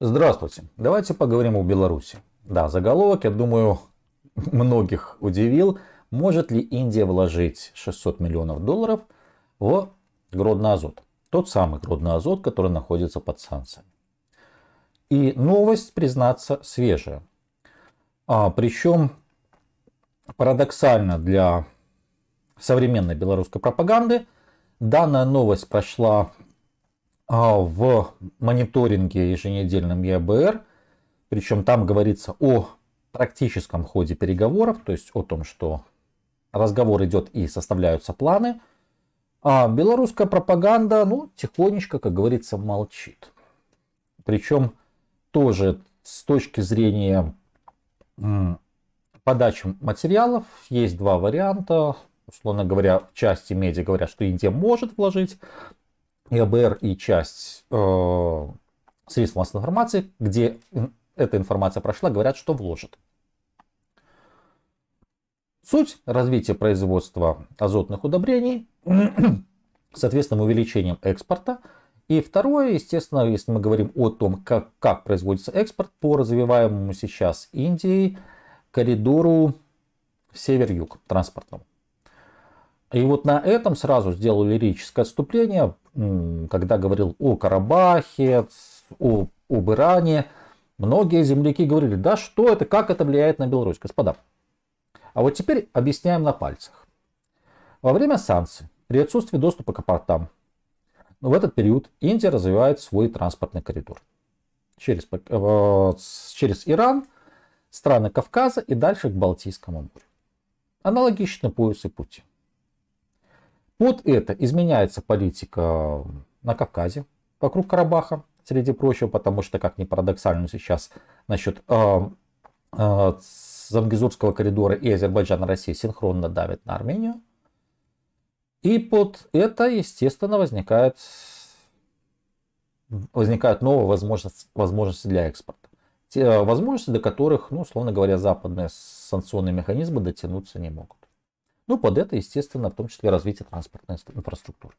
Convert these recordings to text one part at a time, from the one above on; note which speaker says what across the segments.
Speaker 1: Здравствуйте. Давайте поговорим о Беларуси. Да, заголовок, я думаю, многих удивил. Может ли Индия вложить 600 миллионов долларов в Гродно-Азот? Тот самый Гродно-Азот, который находится под санкциями. И новость, признаться, свежая. А, причем парадоксально для современной белорусской пропаганды, данная новость прошла а, в мониторинге еженедельном ЕБР, причем там говорится о практическом ходе переговоров, то есть о том, что разговор идет и составляются планы, а белорусская пропаганда, ну, тихонечко, как говорится, молчит. Причем тоже с точки зрения подачи материалов есть два варианта. Условно говоря, в части медиа говорят, что Индия может вложить и и часть э, средств массовой информации, где эта информация прошла, говорят, что вложат. Суть развития производства азотных удобрений, соответственно, увеличением экспорта. И второе, естественно, если мы говорим о том, как, как производится экспорт по развиваемому сейчас Индии коридору север-юг транспортному. И вот на этом сразу сделаю лирическое отступление когда говорил о Карабахе, о, об Иране, многие земляки говорили, да что это, как это влияет на Беларусь, господа. А вот теперь объясняем на пальцах. Во время санкций, при отсутствии доступа к портам, в этот период Индия развивает свой транспортный коридор. Через, э, через Иран, страны Кавказа и дальше к Балтийскому морю. Аналогично поясы пути. Под это изменяется политика на Кавказе, вокруг Карабаха, среди прочего, потому что, как ни парадоксально сейчас насчет э, а, э, а, Замгизурского коридора и Азербайджана России синхронно давит на Армению. И под это, естественно, возникает, возникают новые возможности, возможности для экспорта. Те а, возможности, до которых, ну, условно говоря, западные санкционные механизмы дотянуться не могут. Ну, под это, естественно, в том числе развитие транспортной инфраструктуры.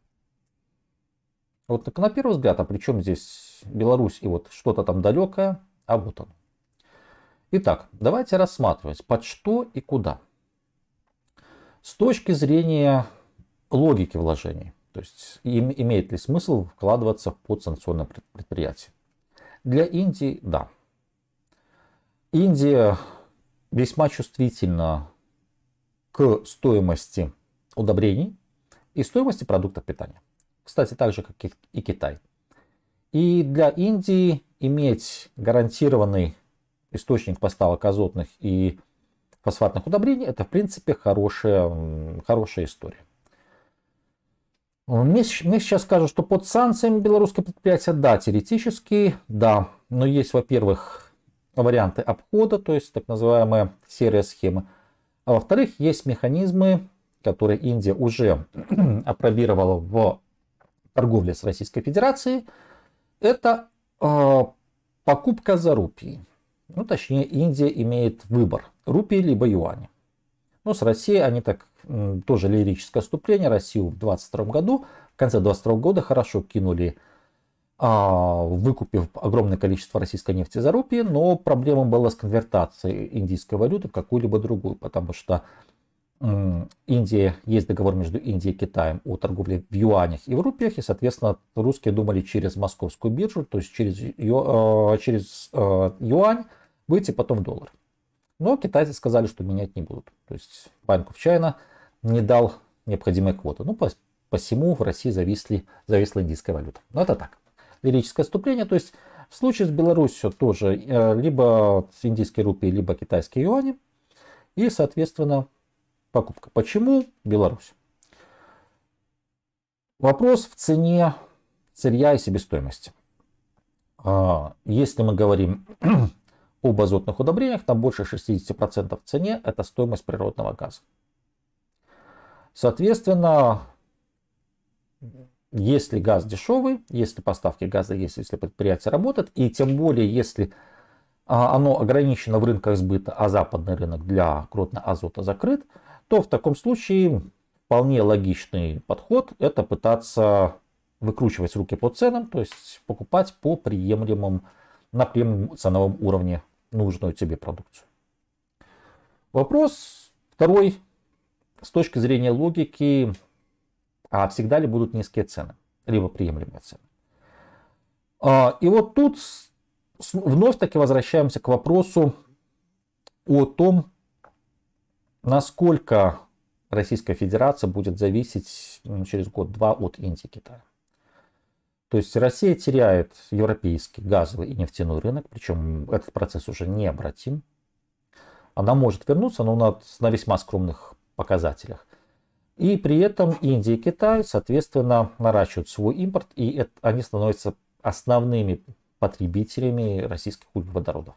Speaker 1: Вот на первый взгляд, а при чем здесь Беларусь и вот что-то там далекое, а вот оно. Итак, давайте рассматривать, под что и куда. С точки зрения логики вложений, то есть им, имеет ли смысл вкладываться в подсанкционное предприятие. Для Индии – да. Индия весьма чувствительна к стоимости удобрений и стоимости продуктов питания. Кстати, так же, как и Китай. И для Индии иметь гарантированный источник поставок азотных и фосфатных удобрений, это, в принципе, хорошая, хорошая история. Мне, мне сейчас скажут, что под санкциями белорусское предприятие, да, теоретически, да. Но есть, во-первых, варианты обхода, то есть так называемая серая схема. А во-вторых, есть механизмы, которые Индия уже опробировала в торговле с Российской Федерацией. Это э, покупка за рупии. Ну, точнее, Индия имеет выбор. Рупии либо юани. Ну, с Россией они так, тоже лирическое отступление. Россию в 22 году, в конце 22 года хорошо кинули а, выкупив огромное количество российской нефти за рупии, но проблема была с конвертацией индийской валюты в какую-либо другую, потому что Индия, есть договор между Индией и Китаем о торговле в юанях и в рупиях, и, соответственно, русские думали через московскую биржу, то есть через, ю, э, через э, юань выйти потом в доллар. Но китайцы сказали, что менять не будут. То есть банку в Чайна не дал необходимые квоты. Ну, посему в России зависли, зависла индийская валюта. Но ну, это так лирическое отступление. То есть в случае с Беларусью тоже э, либо с индийской рупии, либо китайские юани. И, соответственно, покупка. Почему Беларусь? Вопрос в цене сырья и себестоимости. А, если мы говорим об азотных удобрениях, там больше 60% в цене это стоимость природного газа. Соответственно, если газ дешевый, если поставки газа есть, если предприятие работает, и тем более, если а, оно ограничено в рынках сбыта, а западный рынок для крупного азота закрыт, то в таком случае вполне логичный подход – это пытаться выкручивать руки по ценам, то есть покупать по приемлемым, на приемлемом ценовом уровне нужную тебе продукцию. Вопрос второй. С точки зрения логики, а всегда ли будут низкие цены, либо приемлемые цены. А, и вот тут вновь таки возвращаемся к вопросу о том, насколько Российская Федерация будет зависеть через год-два от Индии Китая. То есть Россия теряет европейский газовый и нефтяной рынок, причем этот процесс уже необратим. Она может вернуться, но на весьма скромных показателях. И при этом Индия и Китай, соответственно, наращивают свой импорт, и это, они становятся основными потребителями российских углеводородов.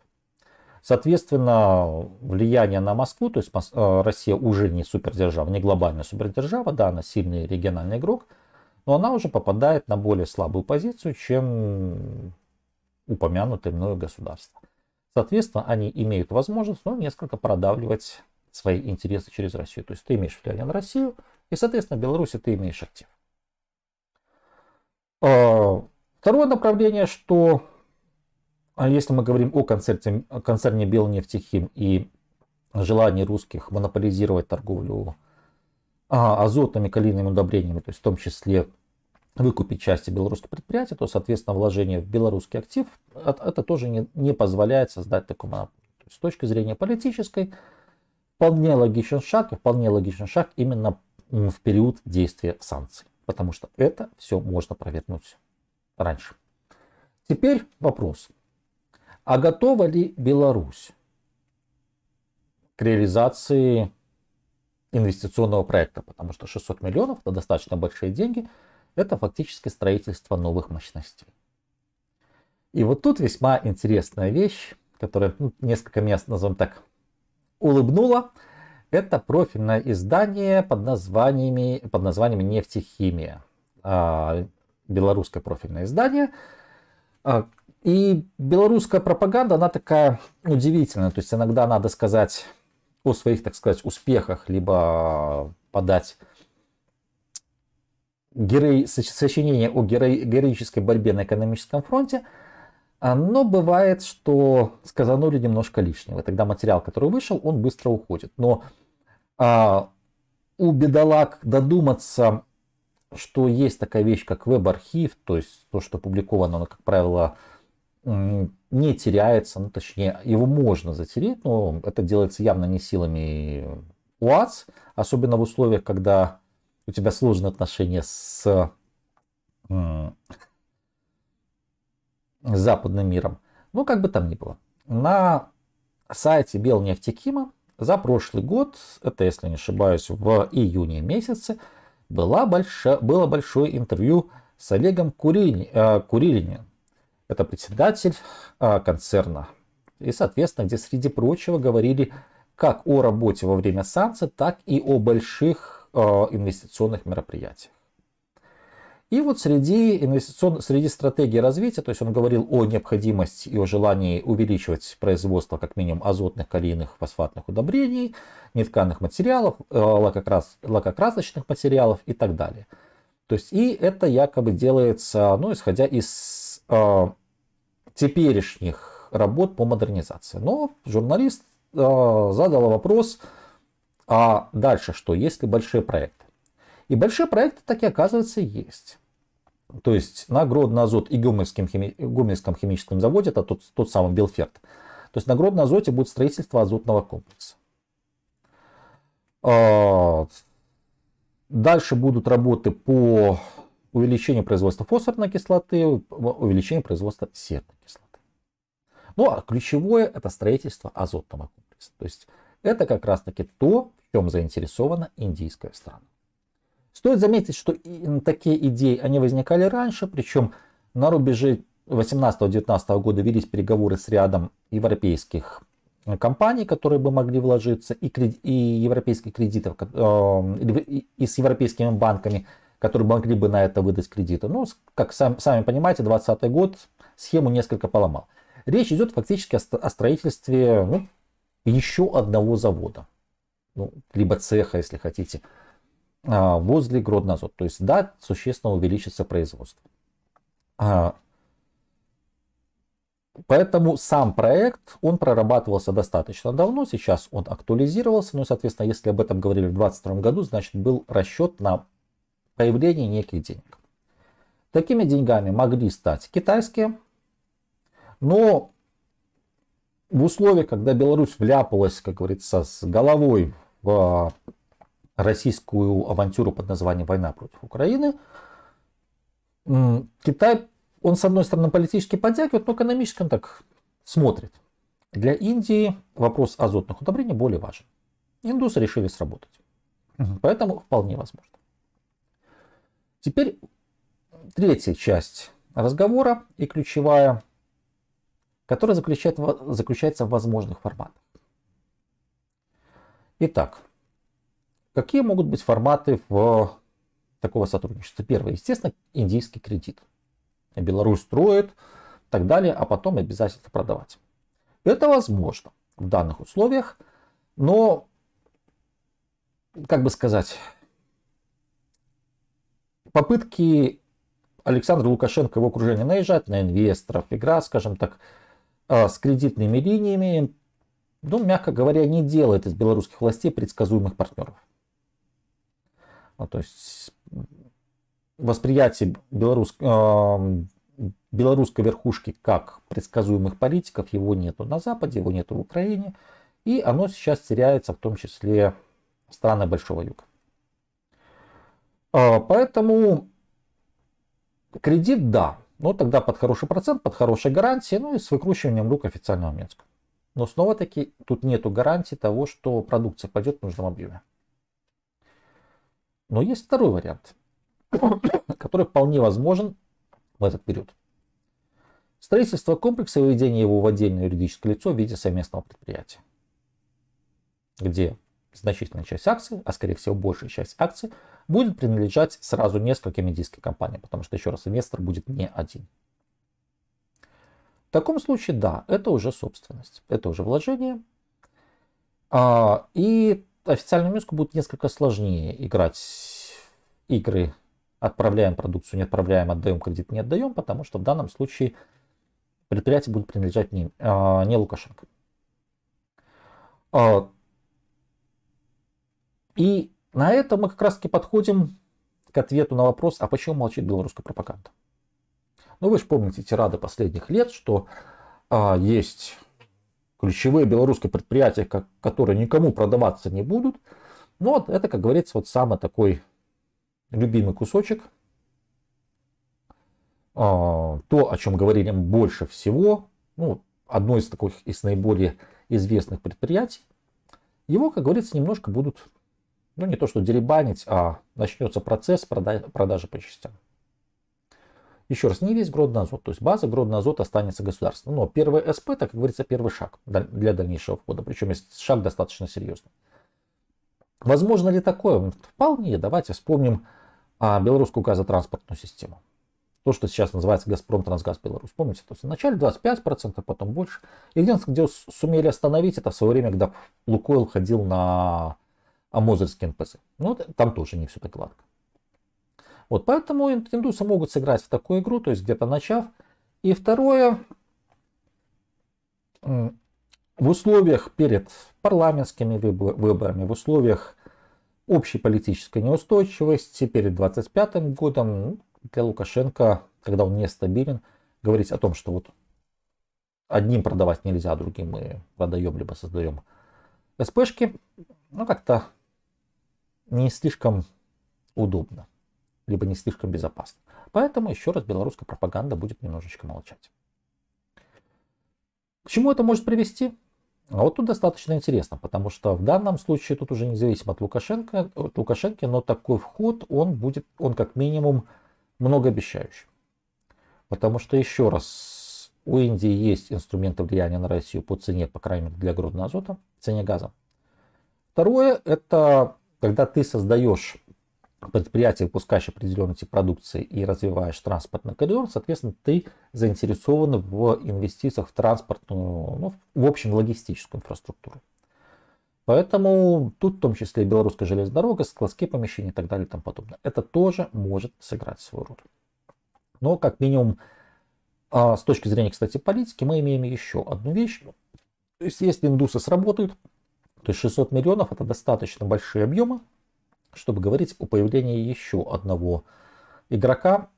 Speaker 1: Соответственно, влияние на Москву, то есть э, Россия уже не супердержава, не глобальная супердержава, да, она сильный региональный игрок, но она уже попадает на более слабую позицию, чем упомянутое мною государство. Соответственно, они имеют возможность ну, несколько продавливать свои интересы через Россию. То есть ты имеешь влияние на Россию, и, соответственно, в Беларуси ты имеешь актив. А, второе направление, что а если мы говорим о концерте концерне Белнефтехим и желании русских монополизировать торговлю а, азотными калийными удобрениями, то есть в том числе выкупить части белорусских предприятий, то, соответственно, вложение в белорусский актив, это тоже не, не позволяет создать такую монополию. То есть, с точки зрения политической, вполне логичен шаг, и вполне логичен шаг именно в период действия санкций, потому что это все можно провернуть раньше. Теперь вопрос, а готова ли Беларусь к реализации инвестиционного проекта, потому что 600 миллионов это достаточно большие деньги, это фактически строительство новых мощностей. И вот тут весьма интересная вещь, которая ну, несколько мест, назовем так, улыбнуло. Это профильное издание под, названием под названием «Нефтехимия». А, белорусское профильное издание. А, и белорусская пропаганда, она такая удивительная. То есть иногда надо сказать о своих, так сказать, успехах, либо подать герои, сочинение о герои, героической борьбе на экономическом фронте – но бывает, что сказанули немножко лишнего. Тогда материал, который вышел, он быстро уходит. Но а, у бедолаг додуматься, что есть такая вещь, как веб-архив, то есть то, что опубликовано, оно, как правило, не теряется, ну точнее, его можно затереть, но это делается явно не силами уаз, особенно в условиях, когда у тебя сложные отношения с с западным миром. но ну, как бы там ни было. На сайте Белнефтекима за прошлый год, это если не ошибаюсь, в июне месяце, была большая, было большое интервью с Олегом Куриль, э, Это председатель э, концерна. И, соответственно, где среди прочего говорили как о работе во время санкций, так и о больших э, инвестиционных мероприятиях. И вот среди, инвестицион... среди стратегии развития, то есть он говорил о необходимости и о желании увеличивать производство как минимум азотных, калийных, фосфатных удобрений, нетканых материалов, э, лакокрас... лакокрасочных материалов и так далее. То есть и это якобы делается, ну, исходя из э, теперешних работ по модернизации. Но журналист э, задал вопрос, а дальше что, есть ли большие проекты? И большие проекты такие, оказывается, есть. То есть на гродно азот и Гомельском, хими... Гомельском химическом заводе, это тот, тот самый Белферт, то есть на гродно азоте будет строительство азотного комплекса. А, дальше будут работы по увеличению производства фосфорной кислоты, увеличению производства серной кислоты. Ну а ключевое это строительство азотного комплекса. То есть это как раз таки то, в чем заинтересована индийская страна. Стоит заметить, что такие идеи, они возникали раньше, причем на рубеже 18-19 года велись переговоры с рядом европейских э, компаний, которые бы могли вложиться, и, кредит, и европейских кредитов, э, и с европейскими банками, которые могли бы на это выдать кредиты. Ну, как сам, сами понимаете, 2020 год схему несколько поломал. Речь идет фактически о строительстве ну, еще одного завода, ну, либо цеха, если хотите, а, возле Гроднозот. То есть, да, существенно увеличится производство. А, поэтому сам проект, он прорабатывался достаточно давно, сейчас он актуализировался, но, соответственно, если об этом говорили в 2022 году, значит, был расчет на появление неких денег. Такими деньгами могли стать китайские, но в условиях, когда Беларусь вляпалась, как говорится, с головой в российскую авантюру под названием «Война против Украины», Китай, он с одной стороны политически подтягивает, но экономически он так смотрит. Для Индии вопрос азотных удобрений более важен. Индусы решили сработать. Угу. Поэтому вполне возможно. Теперь третья часть разговора и ключевая, которая заключает, заключается в возможных форматах. Итак, Какие могут быть форматы в такого сотрудничества? Первое, естественно, индийский кредит. Беларусь строит, так далее, а потом обязательно продавать. Это возможно в данных условиях, но, как бы сказать, попытки Александра Лукашенко и его окружения наезжать на инвесторов, игра, скажем так, э, с кредитными линиями, ну, мягко говоря, не делает из белорусских властей предсказуемых партнеров. Ну, то есть восприятие белорус, э, белорусской верхушки как предсказуемых политиков, его нету на Западе, его нету в Украине. И оно сейчас теряется, в том числе страны Большого Юга. Э, поэтому кредит да, но тогда под хороший процент, под хорошие гарантии, ну и с выкручиванием рук официального Минска. Но снова-таки тут нету гарантии того, что продукция пойдет в нужном объеме. Но есть второй вариант, который вполне возможен в этот период. Строительство комплекса и выведение его в отдельное юридическое лицо в виде совместного предприятия, где значительная часть акций, а скорее всего большая часть акций, будет принадлежать сразу нескольким индийским компаниям, потому что, еще раз, инвестор будет не один. В таком случае, да, это уже собственность, это уже вложение. А, и официальному Минску будет несколько сложнее играть игры отправляем продукцию, не отправляем, отдаем кредит, не отдаем, потому что в данном случае предприятие будет принадлежать не, а, не Лукашенко. А, и на этом мы как раз таки подходим к ответу на вопрос, а почему молчит белорусская пропаганда? Ну вы же помните тирады последних лет, что а, есть ключевые белорусские предприятия, как, которые никому продаваться не будут. Но ну вот это, как говорится, вот самый такой любимый кусочек. А, то, о чем говорили больше всего, ну, одно из таких из наиболее известных предприятий, его, как говорится, немножко будут, ну не то что деребанить, а начнется процесс продажи по частям. Еще раз, не весь Гродный-Азот, то есть база Гродный-Азот останется государством. Но первый СП, так как говорится, первый шаг для дальнейшего входа. Причем шаг достаточно серьезный. Возможно ли такое? Вполне. Давайте вспомним а, белорусскую газотранспортную систему. То, что сейчас называется «Газпром Трансгаз Беларусь». Помните, то есть вначале 25%, потом больше. Единственное, где сумели остановить, это в свое время, когда Лукойл ходил на Амозерский НПЗ. Но ну, там тоже не все так гладко. Вот, поэтому индусы могут сыграть в такую игру, то есть где-то начав. И второе, в условиях перед парламентскими выборами, в условиях общей политической неустойчивости перед 25 годом ну, для Лукашенко, когда он нестабилен, говорить о том, что вот одним продавать нельзя, а другим мы продаем, либо создаем СПшки, ну как-то не слишком удобно либо не слишком безопасно. Поэтому, еще раз, белорусская пропаганда будет немножечко молчать. К чему это может привести? А вот тут достаточно интересно, потому что в данном случае тут уже независимо от Лукашенко, от Лукашенко, но такой вход, он будет, он как минимум многообещающий. Потому что, еще раз, у Индии есть инструменты влияния на Россию по цене, по крайней мере, для грудного азота, цене газа. Второе, это когда ты создаешь предприятие, выпускающее определенный тип продукции и развиваешь транспортный коридор, соответственно, ты заинтересован в инвестициях в транспортную, ну, в общем, в логистическую инфраструктуру. Поэтому тут в том числе белорусская железная дорога, складские помещения и так далее и тому подобное. Это тоже может сыграть свою роль. Но как минимум а, с точки зрения, кстати, политики, мы имеем еще одну вещь. То есть если индусы сработают, то есть 600 миллионов это достаточно большие объемы, чтобы говорить о появлении еще одного игрока,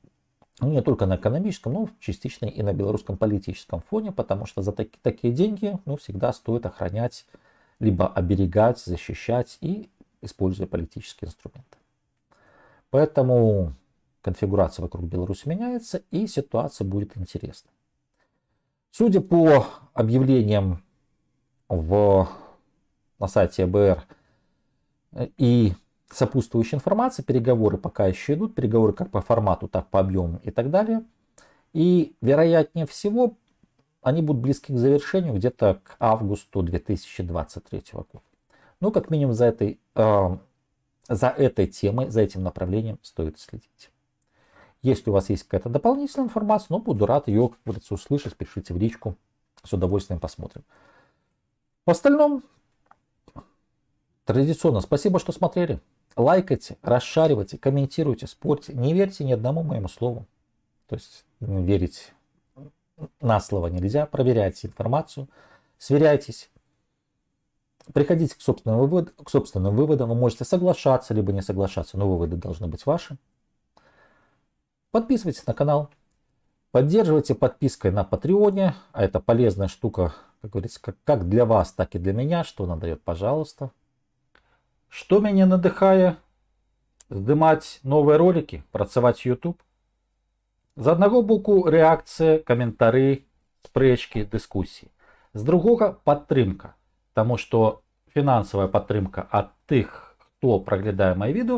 Speaker 1: ну, не только на экономическом, но частично и на белорусском политическом фоне, потому что за таки, такие деньги ну, всегда стоит охранять, либо оберегать, защищать и используя политические инструменты. Поэтому конфигурация вокруг Беларуси меняется и ситуация будет интересна. Судя по объявлениям в, на сайте АБР и сопутствующая информация, переговоры пока еще идут, переговоры как по формату, так по объему и так далее. И вероятнее всего они будут близки к завершению где-то к августу 2023 года. Ну, как минимум за этой, э, за этой темой, за этим направлением стоит следить. Если у вас есть какая-то дополнительная информация, ну, буду рад ее, как говорится, услышать, пишите в личку, с удовольствием посмотрим. В остальном, традиционно, спасибо, что смотрели лайкайте, расшаривайте, комментируйте, спорьте. Не верьте ни одному моему слову. То есть ну, верить на слово нельзя. Проверяйте информацию, сверяйтесь. Приходите к собственным, выводам. к собственным выводам. Вы можете соглашаться, либо не соглашаться, но выводы должны быть ваши. Подписывайтесь на канал. Поддерживайте подпиской на Патреоне. А это полезная штука, как говорится, как для вас, так и для меня. Что она дает, пожалуйста. Што мяне надыхае здымаць новыя ролікі, працаваць YouTube. З аднаго боку рэакцыя, каментары, спрэчкі, дыскусіі. З другога падтрымка, Таму што фінансавая падтрымка ад тых, хто праглядае мае відэо,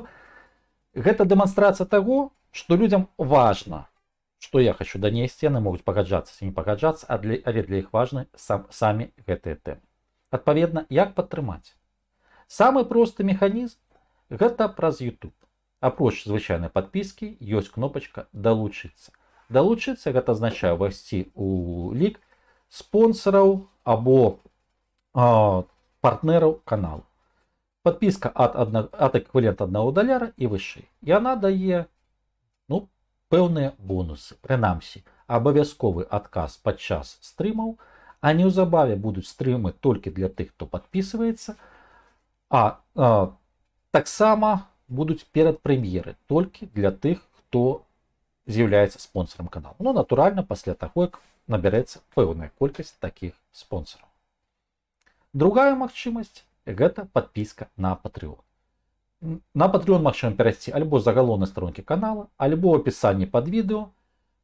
Speaker 1: гэта дэманстрацыя таго, што людзям важна, што я хочу данесці, яны могуць пагаджацца ці не пагаджацца, а для, але для іх важны сам, самі гэтыя тэмы. Адпаведна, як падтрымаць? Самый простой механизм – гэта праз YouTube. Апроч звычайнай падпіскі ёсць кнопачка далучыцца. Далучыцца гэта азначае увайсці у лік спонсараў або э, а, партнераў каналу. Подписка ад, адна, ад эквівалент 1 и выше. вышэй. Яна дае ну, пэўныя бонусы. отказ под час стримов. Они а у забаве будут стримы только для тех, кто подписывается. А е, а, так само будуть передпрем'єри тільки для тих, хто з'являється спонсором каналу. Ну, натурально, після того, як набереться певна кількість таких спонсорів. Другая магчимасць гэта подпіска на Patreon. На Patreon магчыма перейти, альбо за галоўнай старонкі канала, альбо ў апісанні пад відэо,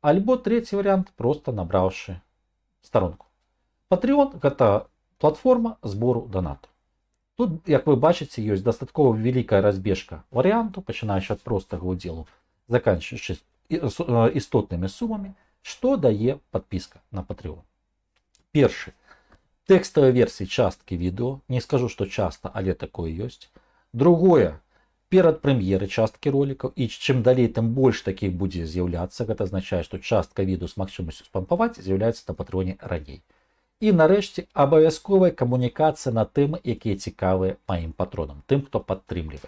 Speaker 1: альбо трэці варыянт просто набраўшы старонку. Patreon гэта платформа збору данату. Тут, як ви бачите, є достатково велика розбіжка варіанту, починаючи від простого уділу, закінчуючи істотними сумами, що дає підписка на Patreon. Перше. Текстовые версии частки видео. Не скажу, что часто, але такое есть. Другое. Перед прем'єри частки роликів. І чим далі, тим більше таких буде з'являтися. Це означає, що частка відео з можливістю спампувати з'являється на патреоні ранее. І нарешті обов'язкова комунікація на теми, які цікаві моїм патронам, тим, хто підтримує.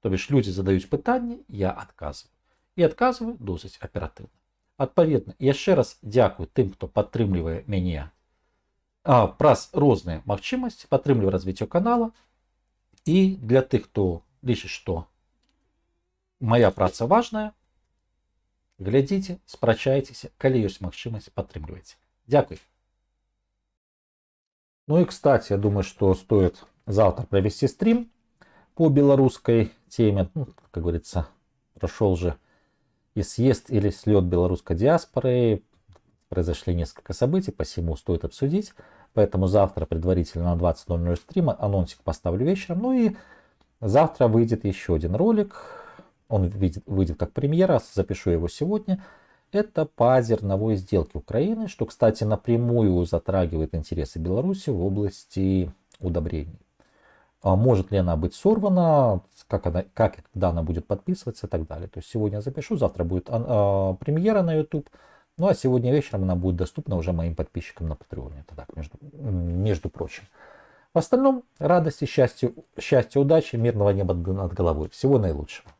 Speaker 1: Тобі ж люди задають питання, я відказую. І відказую досить оперативно. Відповідно, я ще раз дякую тим, хто підтримує мене а, праз різні можливості, підтримує розвиття каналу. І для тих, хто лічить, що моя праця важна, глядіть, спрачайтеся, коли є можливість, підтримуйте. Дякую. Ну и, кстати, я думаю, что стоит завтра провести стрим по белорусской теме. Ну, как говорится, прошел же и съезд или слет белорусской диаспоры. Произошли несколько событий, посему стоит обсудить. Поэтому завтра предварительно на 20.00 стрима анонсик поставлю вечером. Ну и завтра выйдет еще один ролик. Он выйдет, выйдет как премьера. Запишу его сегодня. Это по зерновой сделке Украины, что, кстати, напрямую затрагивает интересы Беларуси в области удобрений. А может ли она быть сорвана, как, она, как и когда она будет подписываться и так далее. То есть сегодня запишу, завтра будет а, а, премьера на YouTube. Ну а сегодня вечером она будет доступна уже моим подписчикам на Patreon. Это так, между, между прочим. В остальном радости, счастья, счастья, удачи, мирного неба над головой. Всего наилучшего.